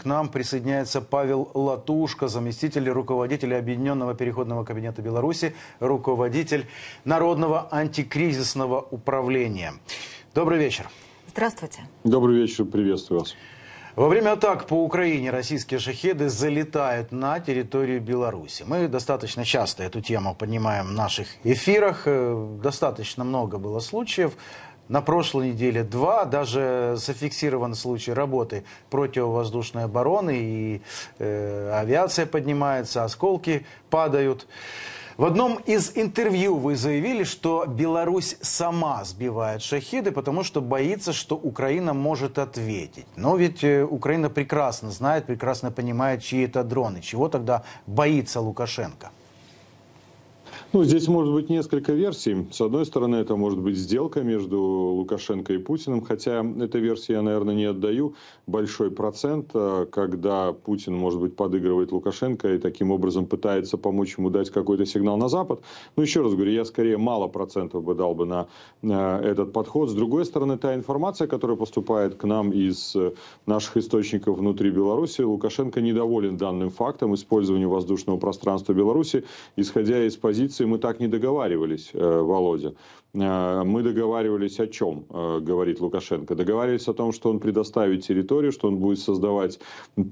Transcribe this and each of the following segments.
К нам присоединяется Павел Латушка, заместитель руководителя Объединенного переходного кабинета Беларуси, руководитель Народного антикризисного управления. Добрый вечер. Здравствуйте. Добрый вечер, приветствую вас. Во время атак по Украине российские шахеды залетают на территорию Беларуси. Мы достаточно часто эту тему поднимаем в наших эфирах. Э, достаточно много было случаев. На прошлой неделе два даже зафиксирован случай работы противовоздушной обороны, и э, авиация поднимается, осколки падают. В одном из интервью вы заявили, что Беларусь сама сбивает шахиды, потому что боится, что Украина может ответить. Но ведь э, Украина прекрасно знает, прекрасно понимает, чьи это дроны. Чего тогда боится Лукашенко? Ну, здесь может быть несколько версий. С одной стороны, это может быть сделка между Лукашенко и Путиным, хотя эта версия я, наверное, не отдаю. Большой процент, э, когда Путин, может быть, подыгрывает Лукашенко и таким образом пытается помочь ему дать какой-то сигнал на Запад. Но еще раз говорю, я скорее мало процентов бы дал бы на, на э, этот подход. С другой стороны, та информация, которая поступает к нам из э, наших источников внутри Беларуси, Лукашенко недоволен данным фактом использования воздушного пространства Беларуси, исходя из позиции позиции мы так не договаривались, э, Володя. Э, мы договаривались о чем, э, говорит Лукашенко. Договаривались о том, что он предоставит территорию, что он будет создавать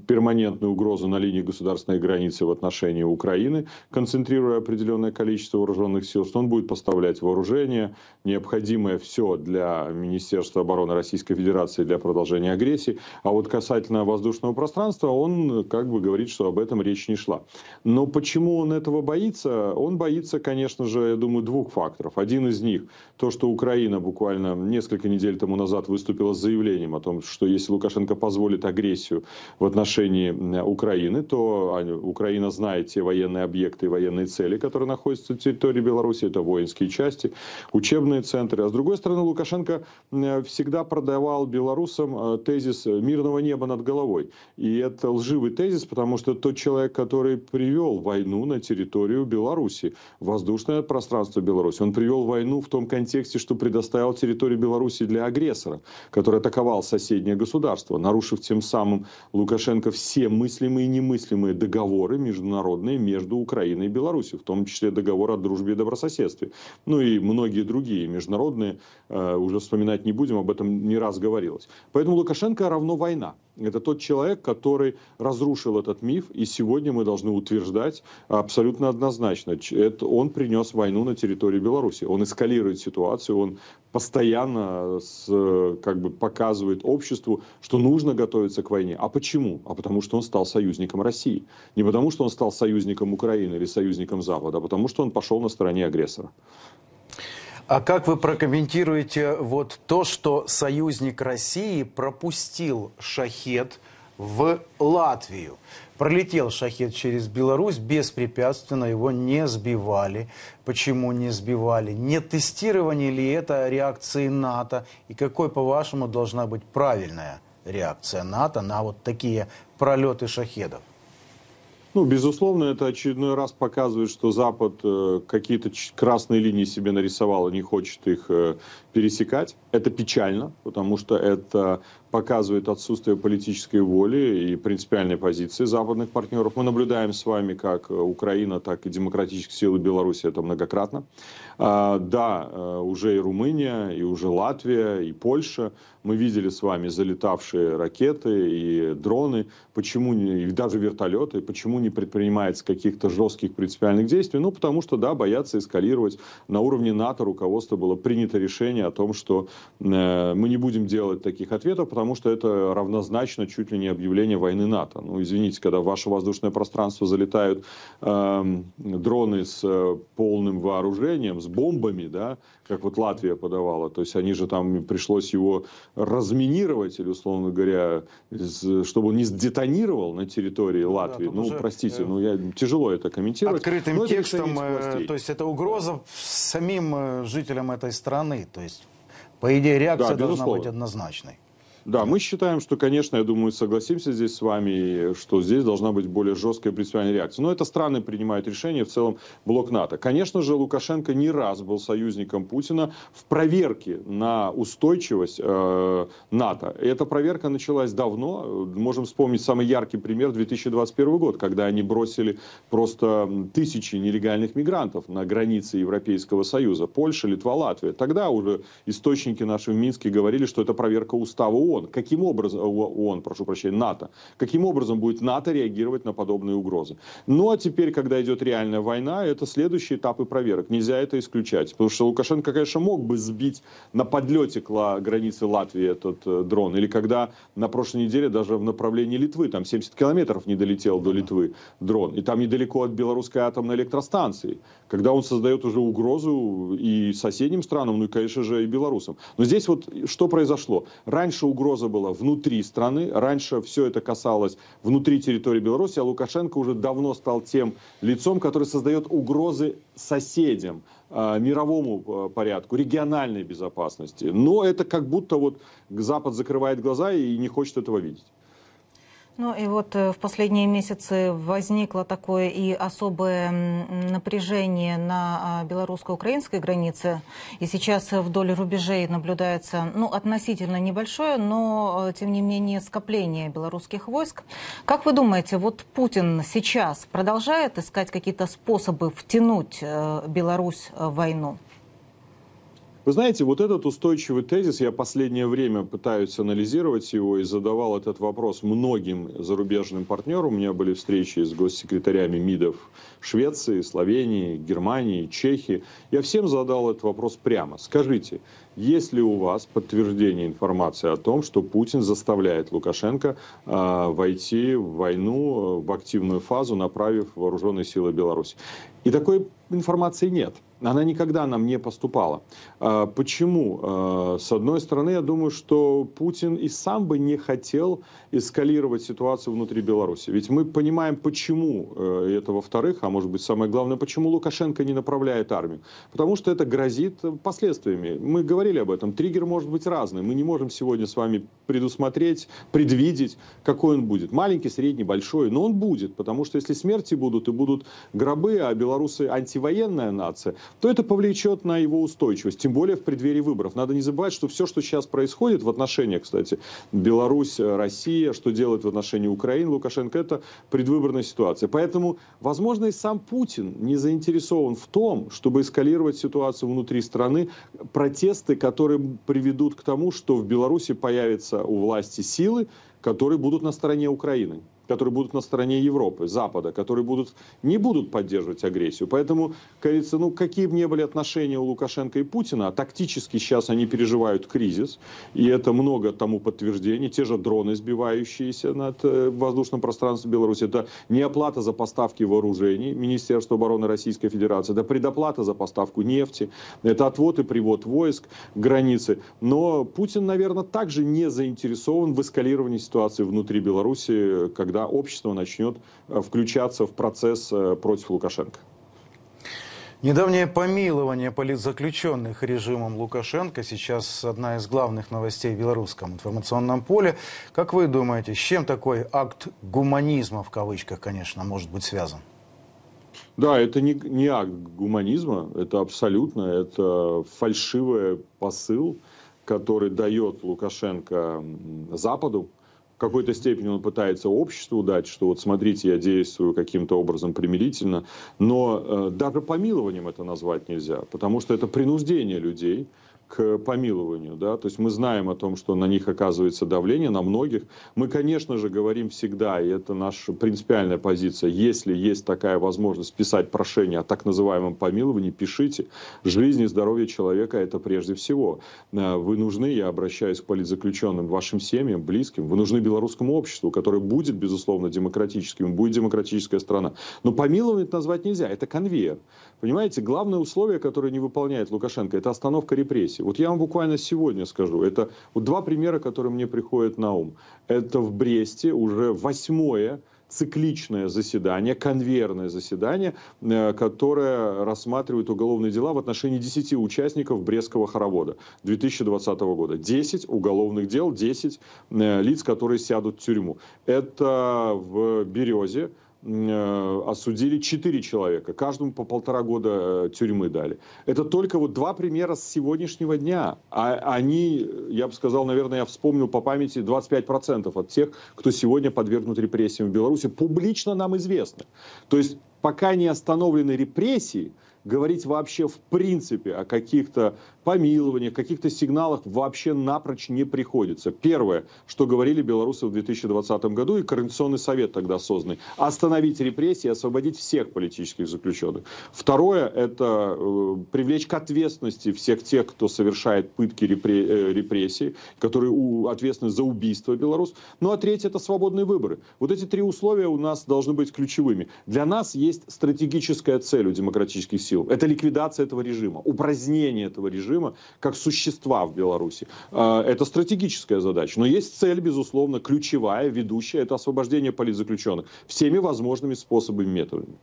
перманентную угрозу на линии государственной границы в отношении Украины, концентрируя определенное количество вооруженных сил, что он будет поставлять вооружение, необходимое все для Министерства обороны Российской Федерации для продолжения агрессии. А вот касательно воздушного пространства, он как бы говорит, что об этом речь не шла. Но почему он этого боится? Он боится, конечно же, я думаю, двух факторов. Один из них то, что Украина буквально несколько недель тому назад выступила с заявлением о том, что если Лукашенко позволит агрессию в отношении э, Украины, то а, Украина знает те военные объекты и военные цели, которые находятся на территории Беларуси, это воинские части, учебные центры. А с другой стороны, Лукашенко э, всегда продавал белорусам э, тезис мирного неба над головой. И это лживый тезис, потому что тот человек, который привел войну на территорию Беларуси, воздушное пространство Беларуси, он привел войну в то том контексте, что предоставил территорию Беларуси для агрессора, который атаковал соседнее государство, нарушив тем самым Лукашенко все мыслимые и немыслимые договоры международные между Украиной и Беларусью, в том числе договор о дружбе и добрососедстве. Ну и многие другие международные, э, уже вспоминать не будем, об этом не раз говорилось. Поэтому Лукашенко равно война это тот человек, который разрушил этот миф, и сегодня мы должны утверждать абсолютно однозначно, это он принес войну на территории Беларуси, он эскалирует ситуацию, он постоянно с, как бы показывает обществу, что нужно готовиться к войне. А почему? А потому что он стал союзником России. Не потому что он стал союзником Украины или союзником Запада, а потому что он пошел на стороне агрессора. А как вы прокомментируете вот то, что союзник России пропустил шахет в Латвию? Пролетел шахет через Беларусь беспрепятственно, его не сбивали. Почему не сбивали? Не тестирование ли это реакции НАТО? И какой, по-вашему, должна быть правильная реакция НАТО на вот такие пролеты шахедов? Ну, безусловно, это очередной раз показывает, что Запад э, какие-то красные линии себе нарисовал и не хочет их э, пересекать. Это печально, потому что это показывает отсутствие политической воли и принципиальной позиции западных партнеров. Мы наблюдаем с вами, как э, Украина, так и демократические силы Беларуси это многократно. А, да, э, уже и Румыния, и уже Латвия, и Польша. Мы видели с вами залетавшие ракеты и дроны, почему не, и даже вертолеты, почему не предпринимается каких-то жестких принципиальных действий? Ну, потому что, да, боятся эскалировать. На уровне НАТО руководство было принято решение о том, что э, мы не будем делать таких ответов, потому что это равнозначно чуть ли не объявление войны НАТО. Ну, извините, когда в ваше воздушное пространство залетают э, дроны с э, полным вооружением, с бомбами, да, как вот Латвия подавала, то есть они же там пришлось его разминировать, или, условно говоря, из, чтобы он не сдетонировал на территории ну Латвии. Да, ну, уже, простите, э, ну, я, тяжело это комментировать. Открытым но текстом, э, то есть это угроза самим э, жителям этой страны, то есть по идее, реакция да, должна быть однозначной. Да, мы считаем, что, конечно, я думаю, согласимся здесь с вами, что здесь должна быть более жесткая принципиальная реакция. Но это страны принимают решение, в целом блок НАТО. Конечно же, Лукашенко не раз был союзником Путина в проверке на устойчивость э, НАТО. И эта проверка началась давно. Можем вспомнить самый яркий пример 2021 год, когда они бросили просто тысячи нелегальных мигрантов на границе Европейского Союза. Польша, Литва, Латвия. Тогда уже источники наши в Минске говорили, что это проверка устава ООН ООН, каким образом, ООН, прошу прощения, НАТО, каким образом будет НАТО реагировать на подобные угрозы. Ну а теперь, когда идет реальная война, это следующие этапы проверок. Нельзя это исключать, потому что Лукашенко, конечно, мог бы сбить на подлете к границе Латвии этот э, дрон, или когда на прошлой неделе даже в направлении Литвы, там 70 километров не долетел до Литвы дрон, и там недалеко от белорусской атомной электростанции, когда он создает уже угрозу и соседним странам, ну и, конечно же, и белорусам. Но здесь вот что произошло? Раньше угроза угроза была внутри страны. Раньше все это касалось внутри территории Беларуси, а Лукашенко уже давно стал тем лицом, который создает угрозы соседям, а, мировому а, порядку, региональной безопасности. Но это как будто вот Запад закрывает глаза и не хочет этого видеть. Ну и вот э, в последние месяцы возникло такое и особое напряжение на а, белорусско-украинской границе. И сейчас вдоль рубежей наблюдается ну, относительно небольшое, но э, тем не менее скопление белорусских войск. Как вы думаете, вот Путин сейчас продолжает искать какие-то способы втянуть э, Беларусь в войну? Вы знаете, вот этот устойчивый тезис, я последнее время пытаюсь анализировать его и задавал этот вопрос многим зарубежным партнерам. У меня были встречи с госсекретарями МИДов Швеции, Словении, Германии, Чехии. Я всем задал этот вопрос прямо. Скажите, есть ли у вас подтверждение информации о том, что Путин заставляет Лукашенко э, войти в войну, в активную фазу, направив вооруженные силы Беларуси? И такой информации нет она никогда нам не поступала. А, почему? А, с одной стороны, я думаю, что Путин и сам бы не хотел эскалировать ситуацию внутри Беларуси. Ведь мы понимаем, почему э, это, во-вторых, а может быть самое главное, почему Лукашенко не направляет армию. Потому что это грозит последствиями. Мы говорили об этом. Триггер может быть разный. Мы не можем сегодня с вами предусмотреть, предвидеть, какой он будет. Маленький, средний, большой. Но он будет, потому что если смерти будут и будут гробы, а белорусы антивоенная нация, то это повлечет на его устойчивость, тем более в преддверии выборов. Надо не забывать, что все, что сейчас происходит в отношении, кстати, Беларусь, э, Россия, что делает в отношении Украины, Лукашенко, это предвыборная ситуация. Поэтому, возможно, и сам Путин не заинтересован в том, чтобы эскалировать ситуацию внутри страны, протесты, которые приведут к тому, что в Беларуси появятся у власти силы, которые будут на стороне Украины которые будут на стороне Европы, Запада, которые будут, не будут поддерживать агрессию. Поэтому, кажется, ну какие бы ни были отношения у Лукашенко и Путина, а тактически сейчас они переживают кризис, и это много тому подтверждений. Те же дроны, сбивающиеся над э, воздушным пространством Беларуси, это не оплата за поставки вооружений Министерства обороны Российской Федерации, это предоплата за поставку нефти, это отвод и привод войск границы. Но Путин, наверное, также не заинтересован в эскалировании ситуации внутри Беларуси, когда когда общество начнет э, включаться в процесс э, против Лукашенко. Недавнее помилование политзаключенных режимом Лукашенко сейчас одна из главных новостей в белорусском информационном поле. Как вы думаете, с чем такой акт гуманизма, в кавычках, конечно, может быть связан? Да, это не, не акт гуманизма, это абсолютно, это фальшивый посыл, который дает Лукашенко Западу, какой-то степени он пытается обществу дать, что вот смотрите, я действую каким-то образом примирительно, но э, даже помилованием это назвать нельзя, потому что это принуждение людей, к помилованию. Да? То есть мы знаем о том, что на них оказывается давление, на многих. Мы, конечно же, говорим всегда, и это наша принципиальная позиция, если есть такая возможность писать прошение о так называемом помиловании, пишите. Жизнь и здоровье человека – это прежде всего. Э, вы нужны, я обращаюсь к политзаключенным, вашим семьям, близким, вы нужны белорусскому обществу, которое будет, безусловно, демократическим, будет демократическая страна. Но помилование это назвать нельзя, это конвейер. Понимаете, главное условие, которое не выполняет Лукашенко, это остановка репрессий профессии. Вот я вам буквально сегодня скажу. Это вот два примера, которые мне приходят на ум. Это в Бресте уже восьмое цикличное заседание, конвейерное заседание, э, которое рассматривает уголовные дела в отношении 10 участников Брестского хоровода 2020 года. 10 уголовных дел, 10 э, лиц, которые сядут в тюрьму. Это в Березе, Э, осудили 4 человека, каждому по полтора года э, тюрьмы дали. Это только вот два примера с сегодняшнего дня. А они, я бы сказал, наверное, я вспомнил по памяти 25% от тех, кто сегодня подвергнут репрессиям в Беларуси, публично нам известно. То есть пока не остановлены репрессии, говорить вообще в принципе о каких-то помилованиях, каких-то сигналах вообще напрочь не приходится. Первое, что говорили белорусы в 2020 году, и Координационный совет тогда созданный, остановить репрессии, освободить всех политических заключенных. Второе, это э, привлечь к ответственности всех тех, кто совершает пытки, репре, э, репрессии, которые у, ответственны за убийство белорус. Ну а третье, это свободные выборы. Вот эти три условия у нас должны быть ключевыми. Для нас есть стратегическая цель у демократических сил сил. Это ликвидация этого режима, упразднение этого режима как существа в Беларуси. А, это стратегическая задача. Но есть цель, безусловно, ключевая, ведущая, это освобождение политзаключенных всеми возможными способами, и методами.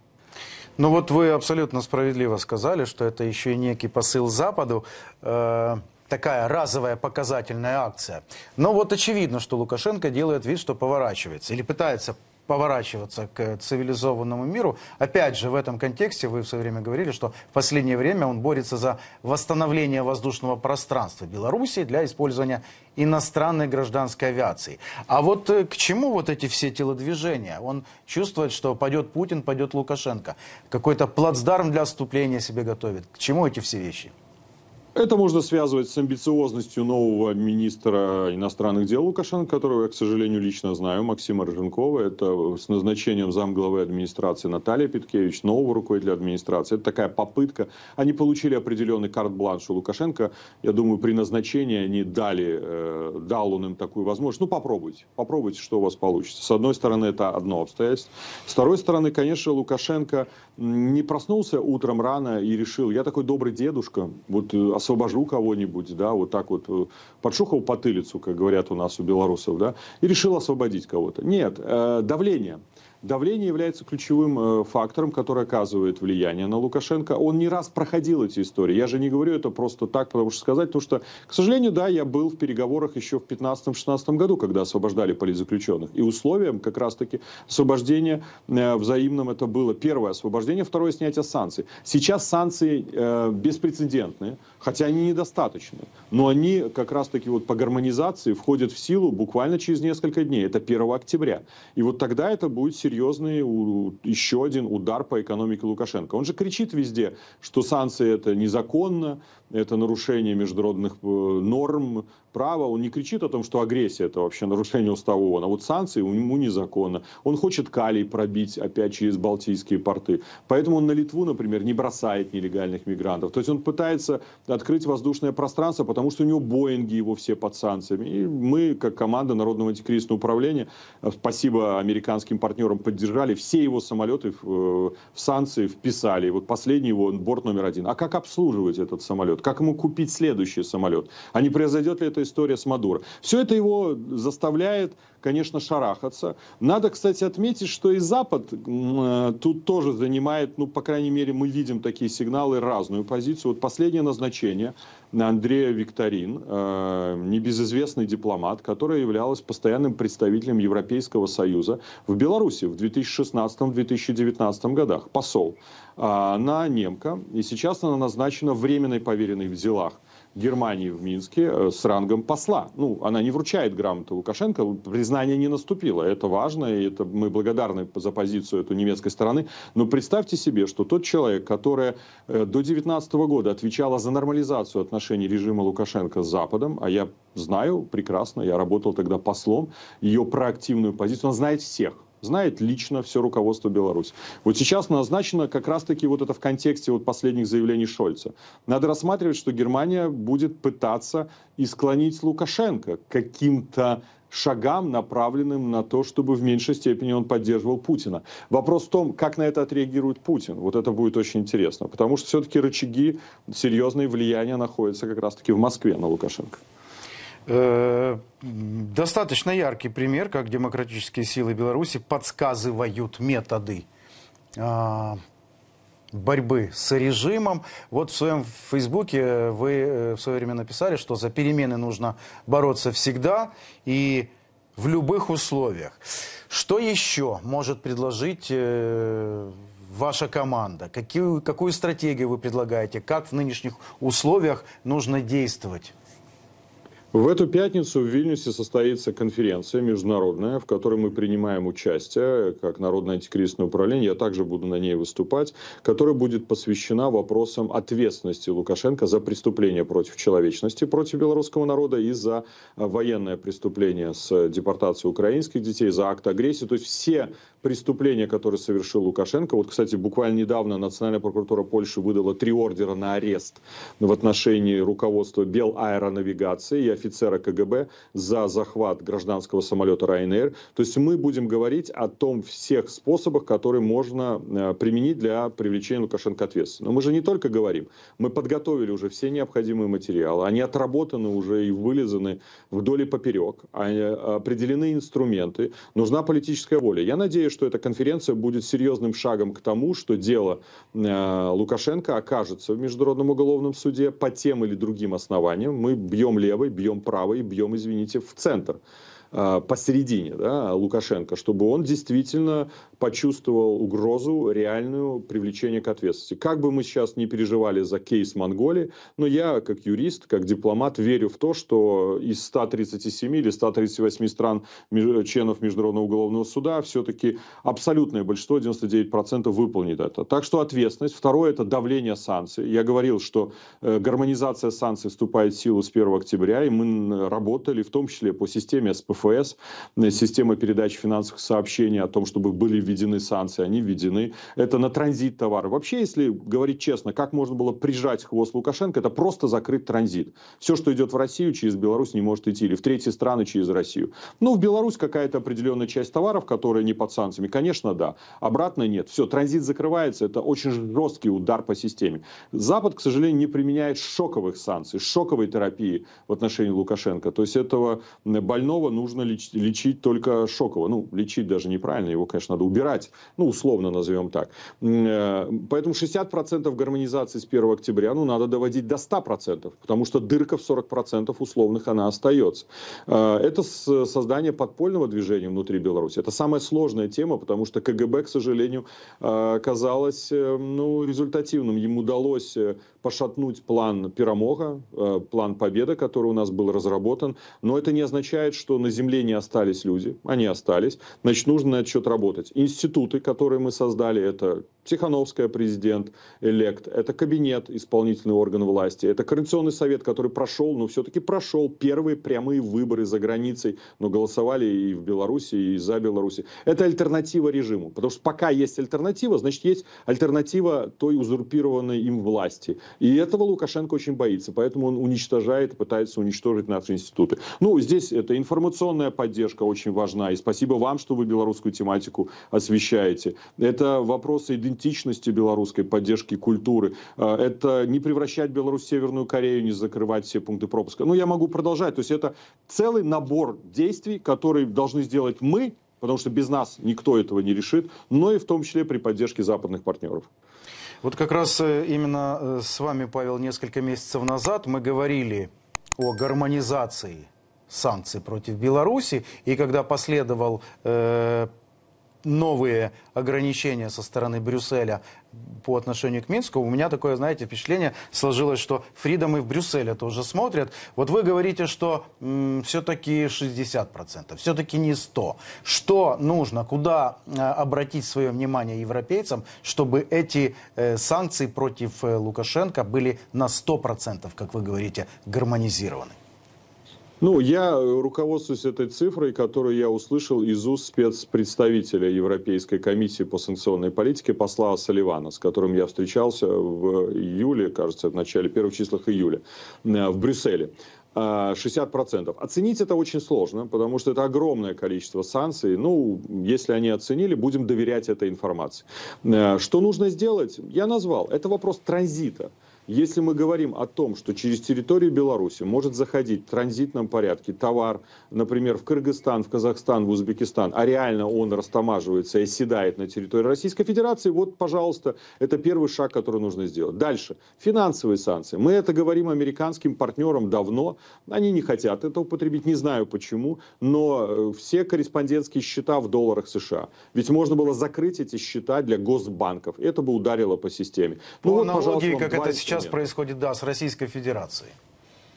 Ну вот вы абсолютно справедливо сказали, что это еще и некий посыл Западу. Э, такая разовая показательная акция. Но вот очевидно, что Лукашенко делает вид, что поворачивается или пытается поворачиваться к цивилизованному миру. Опять же, в этом контексте вы все время говорили, что в последнее время он борется за восстановление воздушного пространства Беларуси для использования иностранной гражданской авиации. А вот э, к чему вот эти все телодвижения? Он чувствует, что пойдет Путин, пойдет Лукашенко. Какой-то плацдарм для отступления себе готовит. К чему эти все вещи? Это можно связывать с амбициозностью нового министра иностранных дел Лукашенко, которого я, к сожалению, лично знаю, Максима Роженкова. Это с назначением замглавы администрации Наталья Петкевич, нового руководителя администрации. Это такая попытка. Они получили определенный карт-бланш у Лукашенко. Я думаю, при назначении они дали, э, дал он им такую возможность. Ну, попробуйте, попробуйте, что у вас получится. С одной стороны, это одно обстоятельство. С второй стороны, конечно, Лукашенко не проснулся утром рано и решил, я такой добрый дедушка, вот а освобожу кого-нибудь, да, вот так вот э, подшухал потылицу, как говорят у нас у белорусов, да, и решил освободить кого-то. Нет, э, давление. Давление является ключевым э, фактором, который оказывает влияние на Лукашенко. Он не раз проходил эти истории. Я же не говорю это просто так, потому что сказать, потому что, к сожалению, да, я был в переговорах еще в 15-16 году, когда освобождали политзаключенных. И условием как раз-таки освобождения э, взаимным это было первое освобождение, второе снятие санкций. Сейчас санкции э, беспрецедентные, хотя они недостаточные, но они как раз-таки вот по гармонизации входят в силу буквально через несколько дней. Это 1 октября. И вот тогда это будет серьезно серьезный у, еще один удар по экономике Лукашенко. Он же кричит везде, что санкции это незаконно, это нарушение международных э, норм права. Он не кричит о том, что агрессия – это вообще нарушение устава ООН, а вот санкции ему незаконно. Он хочет калий пробить опять через Балтийские порты. Поэтому он на Литву, например, не бросает нелегальных мигрантов. То есть он пытается открыть воздушное пространство, потому что у него Боинги его все под санкциями. И мы, как команда Народного антикризисного управления, э, спасибо американским партнерам, поддержали все его самолеты э, в санкции, вписали. И вот последний его борт номер один. А как обслуживать этот самолет? как ему купить следующий самолет, а не произойдет ли эта история с Мадуро. Все это его заставляет конечно, шарахаться. Надо, кстати, отметить, что и Запад э, тут тоже занимает, ну, по крайней мере, мы видим такие сигналы, разную позицию. Вот последнее назначение Андрея Викторин, э, небезызвестный дипломат, который являлась постоянным представителем Европейского Союза в Беларуси в 2016-2019 годах, посол. А, она немка, и сейчас она назначена временной поверенной в делах Германии в Минске э, с рангом посла. Ну, она не вручает грамоту Лукашенко, признает признание не наступило. Это важно, и это, мы благодарны за позицию эту немецкой стороны. Но представьте себе, что тот человек, который э, до 19 года отвечала за нормализацию отношений режима Лукашенко с Западом, а я знаю прекрасно, я работал тогда послом, ее проактивную позицию, она знает всех знает лично все руководство Беларуси. Вот сейчас назначено как раз-таки вот это в контексте вот последних заявлений Шольца. Надо рассматривать, что Германия будет пытаться и склонить Лукашенко к каким-то шагам, направленным на то, чтобы в меньшей степени он поддерживал Путина. Вопрос в том, как на это отреагирует Путин. Вот это будет очень интересно, потому что все-таки рычаги, серьезные влияния находятся как раз-таки в Москве на Лукашенко э, достаточно яркий пример, как демократические силы Беларуси подсказывают методы а, борьбы с режимом. Вот в своем фейсбуке э, вы э, в свое время написали, что за перемены нужно бороться всегда и в любых условиях. Что еще может предложить э, ваша команда? Какую, какую стратегию вы предлагаете? Как в нынешних условиях нужно действовать? В эту пятницу в Вильнюсе состоится конференция международная, в которой мы принимаем участие как Народное антикризисное управление. Я также буду на ней выступать, которая будет посвящена вопросам ответственности Лукашенко за преступления против человечности, против белорусского народа и за э, военное преступление с депортацией украинских детей, за акт агрессии. То есть все преступления, которые совершил Лукашенко. Вот, кстати, буквально недавно Национальная прокуратура Польши выдала три ордера на арест в отношении руководства Белаэронавигации и офицера КГБ за захват гражданского самолета Ryanair. То есть мы будем говорить о том всех способах, которые можно э, применить для привлечения Лукашенко к ответственности. Но мы же не только говорим. Мы подготовили уже все необходимые материалы. Они отработаны уже и вылезаны вдоль и поперек. Э, определены инструменты. Нужна политическая воля. Я надеюсь, что эта конференция будет серьезным шагом к тому, что дело э, Лукашенко окажется в Международном уголовном суде по тем или другим основаниям. Мы бьем левой, бьем правой, бьем, извините, в центр. Э, посередине да, Лукашенко, чтобы он действительно почувствовал угрозу реальную привлечения к ответственности. Как бы мы сейчас не переживали за кейс Монголии, но я, как юрист, как дипломат, верю в то, что из 137 или 138 стран членов Международного уголовного суда все-таки абсолютное большинство, 99% выполнит это. Так что ответственность. Второе – это давление санкций. Я говорил, что э, гармонизация санкций вступает в силу с 1 октября, и мы работали в том числе по системе СПФ ФС, э, системы передачи финансовых сообщений о том, чтобы были введены санкции, они введены. Это на транзит товара. Вообще, если говорить честно, как можно было прижать хвост Лукашенко, это просто закрыть транзит. Все, что идет в Россию, через Беларусь не может идти, или в третьи страны через Россию. Ну, в Беларусь какая-то определенная часть товаров, которые не под санкциями, конечно, да. Обратно нет. Все, транзит закрывается, это очень жесткий удар по системе. Запад, к сожалению, не применяет шоковых санкций, шоковой терапии в отношении Лукашенко. То есть этого больного нужно нужно лечить, лечить только шоково. Ну, лечить даже неправильно, его, конечно, надо убирать. Ну, условно назовем так. Э, поэтому 60% гармонизации с 1 октября, ну, надо доводить до 100%, потому что дырка в 40% условных она остается. Э, это создание подпольного движения внутри Беларуси. Это самая сложная тема, потому что КГБ, к сожалению, э, казалось ну, результативным. Ему удалось пошатнуть план Пирамога, план Победа, который у нас был разработан. Но это не означает, что на земле не остались люди, они остались, значит, нужно на этот счет работать. Институты, которые мы создали, это Тихановская президент, элект, это кабинет, исполнительный орган власти, это Координационный совет, который прошел, но все-таки прошел первые прямые выборы за границей, но голосовали и в Беларуси, и за Беларуси. Это альтернатива режиму, потому что пока есть альтернатива, значит, есть альтернатива той узурпированной им власти. И этого Лукашенко очень боится, поэтому он уничтожает, пытается уничтожить наши институты. Ну, здесь это информационная информационная поддержка очень важна. И спасибо вам, что вы белорусскую тематику освещаете. Это вопросы идентичности белорусской, поддержки культуры. Э, это не превращать Беларусь в Северную Корею, не закрывать все пункты пропуска. Ну, я могу продолжать. То есть это целый набор действий, которые должны сделать мы, потому что без нас никто этого не решит, но и в том числе при поддержке западных партнеров. Вот как раз э, именно э, с вами, Павел, несколько месяцев назад мы говорили о гармонизации санкции против Беларуси, и когда последовал э, новые ограничения со стороны Брюсселя по отношению к Минску, у меня такое, знаете, впечатление сложилось, что Фридом и в Брюсселе тоже смотрят. Вот вы говорите, что все-таки 60%, все-таки не 100%. Что нужно, куда э, обратить свое внимание европейцам, чтобы эти э, санкции против э, Лукашенко были на 100%, как вы говорите, гармонизированы? Ну, я э, руководствуюсь этой цифрой, которую я услышал из уст спецпредставителя Европейской комиссии по санкционной политике посла Соливана, с которым я встречался в июле, кажется, в начале первых числах июля, э, в Брюсселе. 60%. А, Оценить это очень сложно, потому что это огромное количество санкций. Ну, если они оценили, будем доверять этой информации. Э, что нужно сделать? Я назвал. Это вопрос транзита. Если мы говорим о том, что через территорию Беларуси может заходить в транзитном порядке товар, например, в Кыргызстан, в Казахстан, в Узбекистан, а реально он растамаживается и оседает на территории Российской Федерации, вот, пожалуйста, это первый шаг, который нужно сделать. Дальше. Финансовые санкции. Мы это говорим американским партнерам давно. Они не хотят это употребить, не знаю почему, но э, все корреспондентские счета в долларах США. Ведь можно было закрыть эти счета для госбанков. Это бы ударило по системе. Ну, по вот, аналогии, как это сейчас сейчас происходит, да, с Российской Федерацией?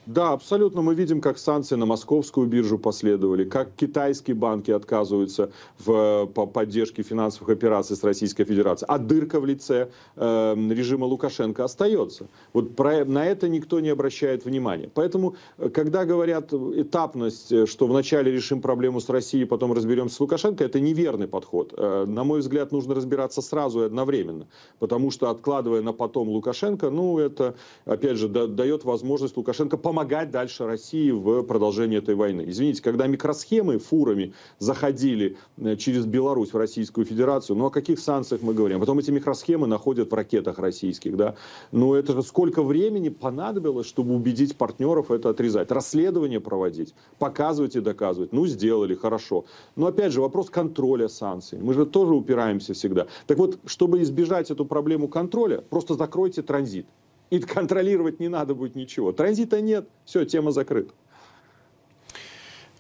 Да, абсолютно. Мы видим, как санкции на московскую биржу последовали, как китайские банки отказываются в э, по поддержке финансовых операций с Российской Федерацией. А дырка в лице э, режима Лукашенко остается. Вот про, на это никто не обращает внимания. Поэтому, э, когда говорят этапность, э, что вначале решим проблему с Россией, потом разберемся с Лукашенко, это неверный подход. Э, на мой взгляд, нужно разбираться сразу и одновременно. Потому что, откладывая на потом Лукашенко, ну, это, опять же, да, дает возможность Лукашенко помогать помогать дальше России в продолжении этой войны. Извините, когда микросхемы фурами заходили э, через Беларусь в Российскую Федерацию, ну о каких санкциях мы говорим? Потом эти микросхемы находят в ракетах российских, да. Но ну, это же сколько времени понадобилось, чтобы убедить партнеров это отрезать? Расследование проводить, показывать и доказывать. Ну, сделали, хорошо. Но опять же, вопрос контроля санкций. Мы же тоже упираемся всегда. Так вот, чтобы избежать эту проблему контроля, просто закройте транзит. и контролировать не надо будет ничего. Транзита нет, все, тема закрыта.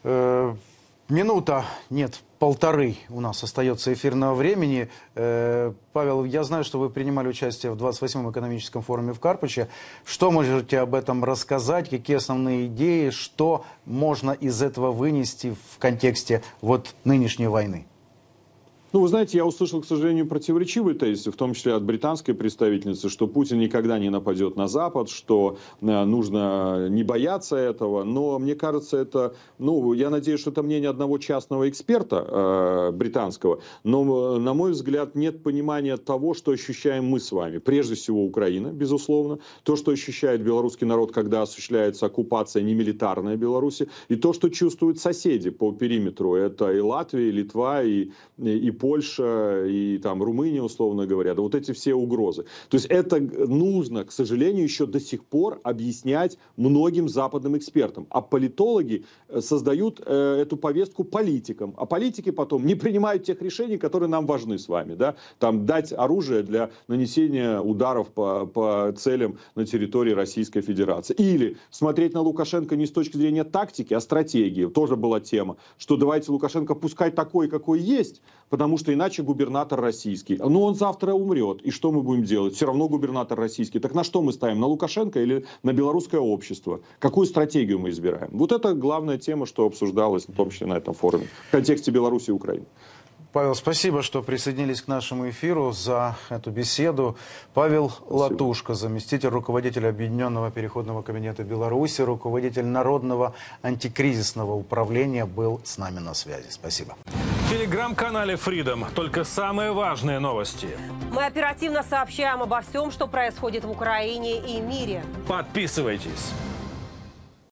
Э, минута, нет, полторы у нас остается эфирного времени. Э, Павел, я знаю, что вы принимали участие в 28-м экономическом форуме в Карпаче. Что можете об этом рассказать? Какие основные идеи? Что можно из этого вынести в контексте вот нынешней войны? Ну, вы знаете, я услышал, к сожалению, противоречивые тезисы, в том числе от британской представительницы, что Путин никогда не нападет на Запад, что э, нужно э, не бояться этого. Но мне кажется, это, ну, я надеюсь, что это мнение одного частного эксперта э, британского. Но, э, на мой взгляд, нет понимания того, что ощущаем мы с вами. Прежде всего, Украина, безусловно. То, что ощущает белорусский народ, когда осуществляется оккупация немилитарная Беларуси. И то, что чувствуют соседи по периметру. Это и Латвия, и Литва, и, и Польша, и там Румыния, условно говоря, да вот эти все угрозы. То есть это нужно, к сожалению, еще до сих пор объяснять многим западным экспертам. А политологи э, создают э, эту повестку политикам, а политики потом не принимают тех решений, которые нам важны с вами, да, там дать оружие для нанесения ударов по, по целям на территории Российской Федерации. Или смотреть на Лукашенко не с точки зрения тактики, а стратегии. Тоже была тема, что давайте Лукашенко пускать такой, какой есть, потому потому что иначе губернатор российский. Ну, он завтра умрет, и что мы будем делать? Все равно губернатор российский. Так на что мы ставим? На Лукашенко или на белорусское общество? Какую стратегию мы избираем? Вот это главная тема, что обсуждалось, в том числе на этом форуме, в контексте Беларуси и Украины. Павел, спасибо, что присоединились к нашему эфиру за эту беседу. Павел спасибо. Латушка, заместитель руководителя Объединенного переходного комитета Беларуси, руководитель Народного антикризисного управления, был с нами на связи. Спасибо телеграм-канале Freedom. Только самые важные новости. Мы оперативно сообщаем обо всем, что происходит в Украине и мире. Подписывайтесь.